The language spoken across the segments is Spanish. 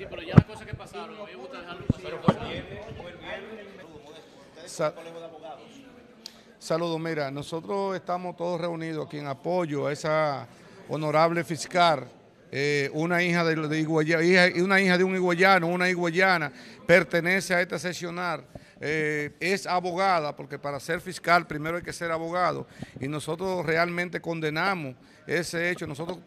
Sí, pero ya las cosas que pasaron, me Saludos, mira, nosotros estamos todos reunidos aquí en apoyo a esa honorable fiscal, eh, una hija de, de una hija de un iguayano, una iguayana, pertenece a este sesionar, eh, es abogada, porque para ser fiscal primero hay que ser abogado, y nosotros realmente condenamos ese hecho. Nosotros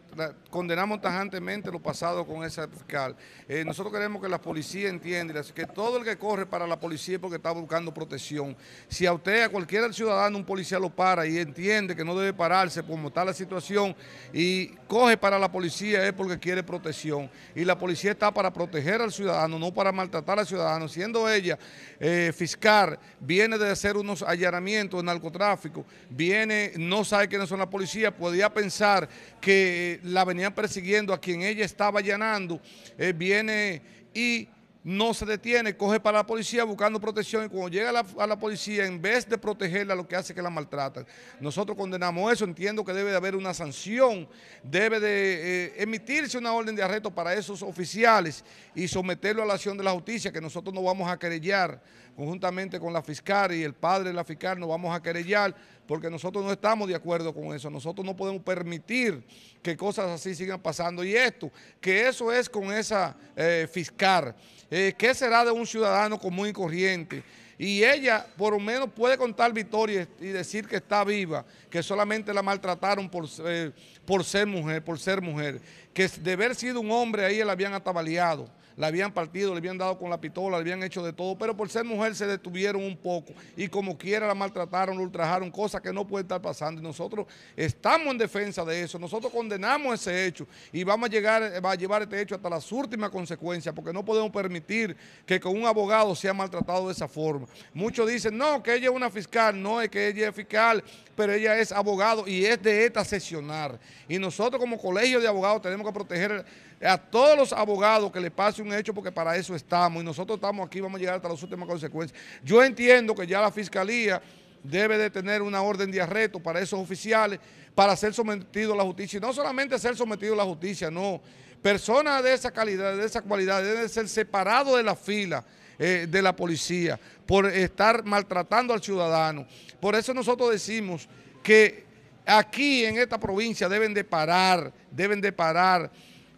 condenamos tajantemente lo pasado con esa fiscal. Eh, nosotros queremos que la policía entienda que todo el que corre para la policía es porque está buscando protección. Si a usted, a cualquier ciudadano, un policía lo para y entiende que no debe pararse como está la situación y coge para la policía es porque quiere protección. Y la policía está para proteger al ciudadano, no para maltratar al ciudadano. Siendo ella eh, fiscal, viene de hacer unos allanamientos de narcotráfico, viene, no sabe quiénes son la policía, podía pensar que eh, la venían persiguiendo, a quien ella estaba allanando, eh, viene y no se detiene, coge para la policía buscando protección y cuando llega a la, policía, en vez de protegerla, lo que hace es que la maltratan. Nosotros condenamos eso, entiendo que debe de haber una sanción, debe de eh, emitirse una orden de arresto para esos oficiales y someterlo a la acción de la justicia, que nosotros no vamos a querellar conjuntamente con la fiscal y el padre de la fiscal, no vamos a querellar porque nosotros no estamos de acuerdo con eso. Nosotros no podemos permitir que cosas así sigan pasando. Y esto, que eso es con esa eh, fiscal. Eh, ¿Qué será de un ciudadano común y corriente? y ella por lo menos puede contar victorias y decir que está viva, que solamente la maltrataron por, eh, por ser mujer, por ser mujer, que de haber sido un hombre ahí la habían atabaleado la habían partido, le habían dado con la pistola, le habían hecho de todo, pero por ser mujer se detuvieron un poco y como quiera la maltrataron, la ultrajaron, cosas que no pueden estar pasando. Y nosotros estamos en defensa de eso, nosotros condenamos ese hecho y vamos a, llegar, va a llevar este hecho hasta las últimas consecuencias, porque no podemos permitir que con un abogado sea maltratado de esa forma. Muchos dicen, no, que ella es una fiscal, no, es que ella es fiscal, pero ella es abogado y es de esta sesionar. Y nosotros como colegio de abogados tenemos que proteger a todos los abogados que le pase hecho porque para eso estamos y nosotros estamos aquí, vamos a llegar hasta las últimas consecuencias. Yo entiendo que ya la fiscalía debe de tener una orden de arresto para esos oficiales, para ser sometido a la justicia. no solamente ser sometido a la justicia, no. Personas de esa calidad, de esa cualidad, deben ser separados de la fila eh, de la policía por estar maltratando al ciudadano. Por eso nosotros decimos que aquí en esta provincia deben de parar, deben de parar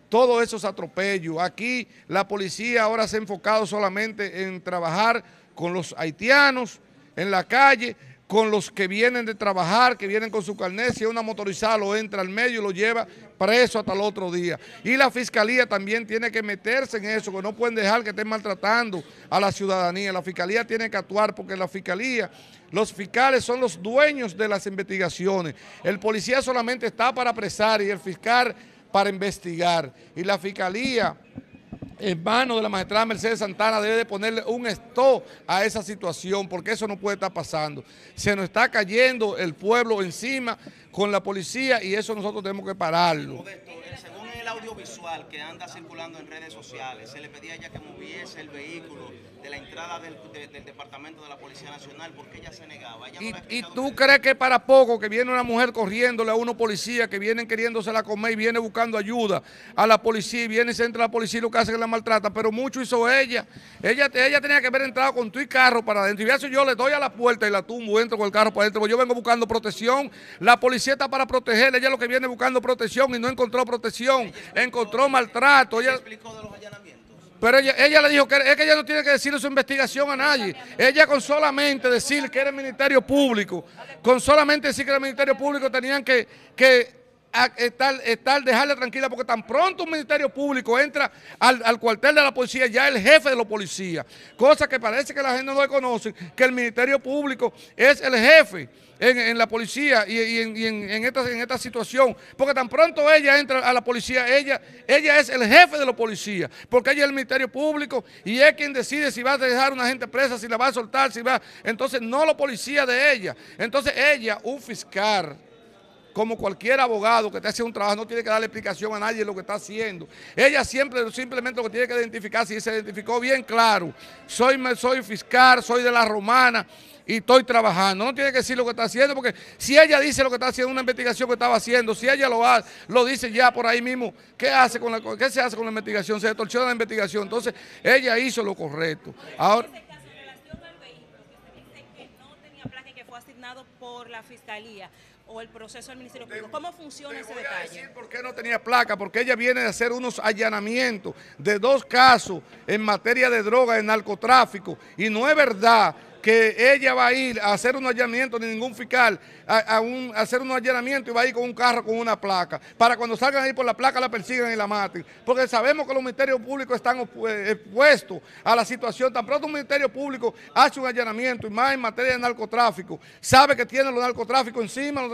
todos esos atropellos. Aquí la policía ahora se ha enfocado solamente en trabajar con los haitianos en la calle, con los que vienen de trabajar, que vienen con su carnet, si es una motorizada lo entra al medio y lo lleva preso hasta el otro día. Y la fiscalía también tiene que meterse en eso, que no pueden dejar que estén maltratando a la ciudadanía. La fiscalía tiene que actuar porque la fiscalía, los fiscales son los dueños de las investigaciones. El policía solamente está para apresar y el fiscal para investigar. Y la Fiscalía, en manos de la magistrada Mercedes Santana, debe de ponerle un stop a esa situación, porque eso no puede estar pasando. Se nos está cayendo el pueblo encima con la policía y eso nosotros tenemos que pararlo audiovisual que anda circulando en redes sociales, se le pedía ya que moviese el vehículo de la entrada del, Departamento de la Policía Nacional porque ella se negaba. ¿Y, tú crees que para poco que viene una mujer corriéndole a uno policía que vienen queriéndosela comer y viene buscando ayuda a la policía y viene y se entra la policía y lo que hace es que la maltrata? Pero mucho hizo ella. Ella, ella tenía que haber entrado con tu y carro para adentro. Y yo le doy a la puerta y la tumbo, entro con el carro para adentro. yo vengo buscando protección. La policía está para protegerle Ella es lo que viene buscando protección y no encontró protección encontró maltrato. Ella, pero ella, ella, le dijo que que ella no tiene que decirle su investigación a nadie. Ella con solamente decir que era el Ministerio Público, con solamente decir que era el Ministerio Público tenían que, que a estar, dejarla tranquila, porque tan pronto un ministerio público entra al, cuartel de la policía, ya el jefe de la policía, cosa que parece que la gente no conoce, que el ministerio público es el jefe en, la policía y, en, esta, situación, porque tan pronto ella entra a la policía, ella, ella es el jefe de la policía, porque ella es el ministerio público y es quien decide si va a dejar a una gente presa, si la va a soltar, si va, entonces no los policías de ella, entonces ella, un fiscal, como cualquier abogado que te hace un trabajo, no tiene que darle explicación a nadie de lo que está haciendo. Ella siempre, simplemente lo que tiene que identificar, si se identificó bien claro. Soy, soy fiscal, soy de la romana y estoy trabajando. No tiene que decir lo que está haciendo, porque si ella dice lo que está haciendo, una investigación que estaba haciendo, si ella lo lo dice ya por ahí mismo, ¿qué, hace con se hace con la investigación? Se distorsiona la investigación. Entonces, ella hizo lo correcto. Ahora. asignado por la Fiscalía o el proceso del Ministerio Público. ¿Cómo funciona ese detalle? por qué no tenía placa, porque ella viene de hacer unos allanamientos de dos casos en materia de droga, de narcotráfico, y no es verdad que ella va a ir a hacer un allanamiento de ningún fiscal, a, un, hacer un allanamiento y va a ir con un carro con una placa, para cuando salgan ahí por la placa la persigan y la maten. Porque sabemos que los ministerios públicos están eh, expuestos a la situación. Tan pronto un ministerio público hace un allanamiento y más en materia de narcotráfico, sabe que tiene los narcotráficos encima, los,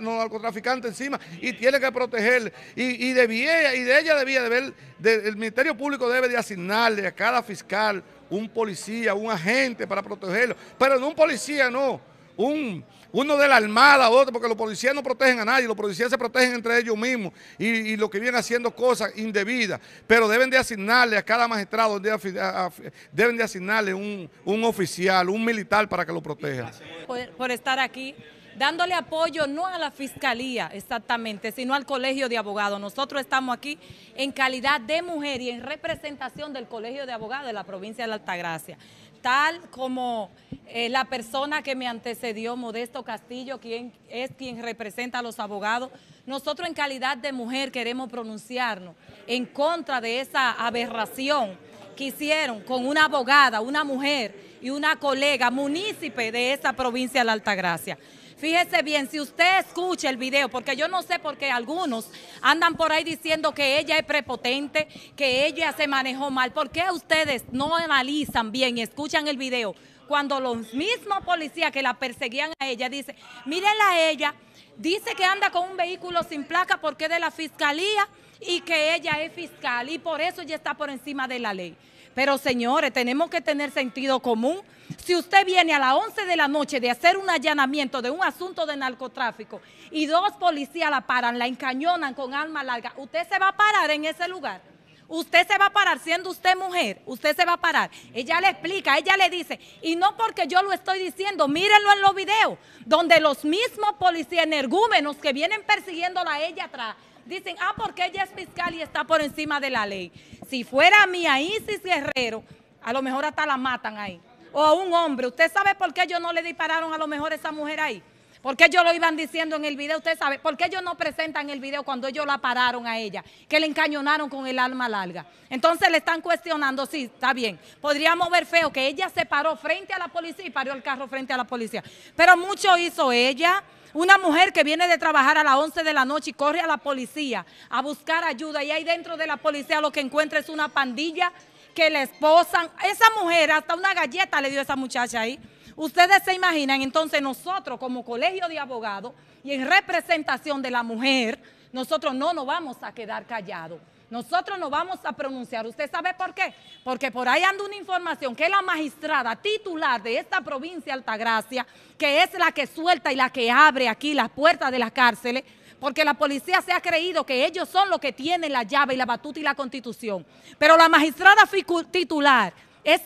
narcotraficantes encima y tiene que proteger Y, y, debía, y de ella debía de ver, el Ministerio Público debe de asignarle a cada fiscal un policía, un agente para protegerlo. Pero no un policía, no. Un, uno de la Armada, otro, porque los policías no protegen a nadie, los policías se protegen entre ellos mismos y, y lo que vienen haciendo cosas indebidas, pero deben de asignarle a cada magistrado, deben de asignarle un, oficial, un militar para que lo proteja. Por, por estar aquí dándole apoyo no a la Fiscalía exactamente, sino al Colegio de Abogados. Nosotros estamos aquí en calidad de mujer y en representación del Colegio de Abogados de la provincia de la Altagracia tal como eh, la persona que me antecedió, Modesto Castillo, quien es quien representa a los abogados, nosotros en calidad de mujer queremos pronunciarnos en contra de esa aberración que hicieron con una abogada, una mujer y una colega munícipe de esa provincia de la Altagracia. Fíjese bien, si usted escucha el video, porque yo no sé por qué algunos andan por ahí diciendo que ella es prepotente, que ella se manejó mal. ¿Por qué ustedes no analizan bien y escuchan el video? Cuando los mismos policías que la perseguían a ella dicen, mírenla a ella, dice que anda con un vehículo sin placa porque es de la fiscalía y que ella es fiscal y por eso ella está por encima de la ley. Pero señores, tenemos que tener sentido común. Si usted viene a las 11 de la noche de hacer un allanamiento de un asunto de narcotráfico y dos policías la paran, la encañonan con arma larga, usted se va a parar en ese lugar. Usted se va a parar, siendo usted mujer, usted se va a parar. Ella le explica, ella le dice, y no porque yo lo estoy diciendo, mírenlo en los videos, donde los mismos policías energúmenos que vienen persiguiéndola a ella atrás, dicen, ah, porque ella es fiscal y está por encima de la ley. Si fuera a mí, a Isis Guerrero, a lo mejor hasta la matan ahí. O a un hombre, ¿usted sabe por qué yo no le dispararon a lo mejor a esa mujer ahí? Porque ellos lo iban diciendo en el video, usted sabe, porque ellos no presentan el video cuando ellos la pararon a ella, que le encañonaron con el alma larga. Entonces le están cuestionando, sí, está bien. Podríamos ver feo que ella se paró frente a la policía y paró el carro frente a la policía. Pero mucho hizo ella. Una mujer que viene de trabajar a las 11 de la noche y corre a la policía a buscar ayuda y ahí dentro de la policía lo que encuentra es una pandilla que la esposan. Esa mujer hasta una galleta le dio a esa muchacha ahí. Ustedes se imaginan, entonces nosotros como colegio de abogados y en representación de la mujer, nosotros no nos vamos a quedar callados. Nosotros no vamos a pronunciar. ¿Usted sabe por qué? Porque por ahí anda una información que la magistrada titular de esta provincia de Altagracia, que es la que suelta y la que abre aquí las puertas de las cárceles, porque la policía se ha creído que ellos son los que tienen la llave y la batuta y la constitución. Pero la magistrada titular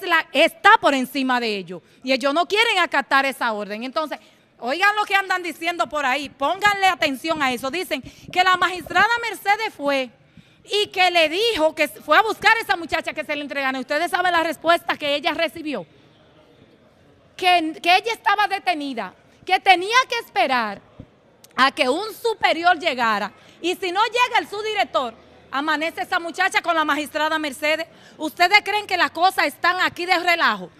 la, está por encima de ellos. Y ellos no quieren acatar esa orden. Entonces, oigan lo que andan diciendo por ahí, pónganle atención a eso. Dicen que la magistrada Mercedes fue y que le dijo que fue a buscar a esa muchacha que se le entregaron. ustedes saben la respuesta que ella recibió. Que, que ella estaba detenida, que tenía que esperar a que un superior llegara. Y si no llega el subdirector, amanece esa muchacha con la magistrada Mercedes. ¿Ustedes creen que las cosas están aquí de relajo?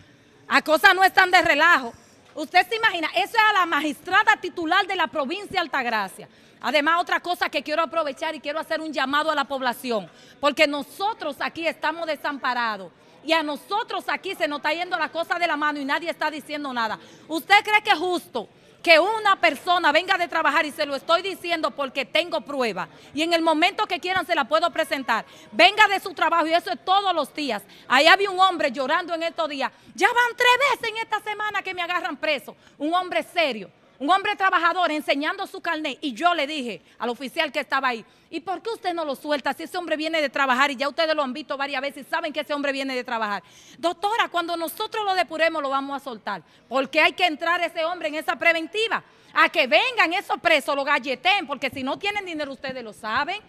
Las cosas no están de relajo. Usted se imagina, eso es a la magistrada titular de la provincia de Altagracia. Además, otra cosa que quiero aprovechar y quiero hacer un llamado a la población, porque nosotros aquí estamos desamparados y a nosotros aquí se nos está yendo la cosa de la mano y nadie está diciendo nada. ¿Usted cree que es justo? que una persona venga de trabajar y se lo estoy diciendo porque tengo prueba y en el momento que quieran se la puedo presentar, venga de su trabajo y eso es todos los días. Ahí había un hombre llorando en estos días, ya van tres veces en esta semana que me agarran preso, un hombre serio un hombre trabajador enseñando su carnet y yo le dije al oficial que estaba ahí, ¿y por qué usted no lo suelta si ese hombre viene de trabajar y ya ustedes lo han visto varias veces y saben que ese hombre viene de trabajar? Doctora, cuando nosotros lo depuremos lo vamos a soltar, porque hay que entrar ese hombre en esa preventiva, a que vengan esos presos, lo galleten, porque si no tienen dinero ustedes lo saben.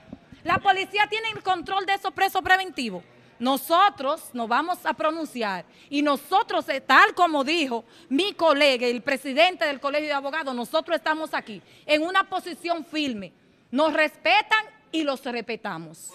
La policía tiene el control de esos presos preventivos. Nosotros nos vamos a pronunciar y nosotros, eh, tal como dijo mi colega, el presidente del Colegio de Abogados, nosotros estamos aquí en una posición firme. Nos respetan y los respetamos.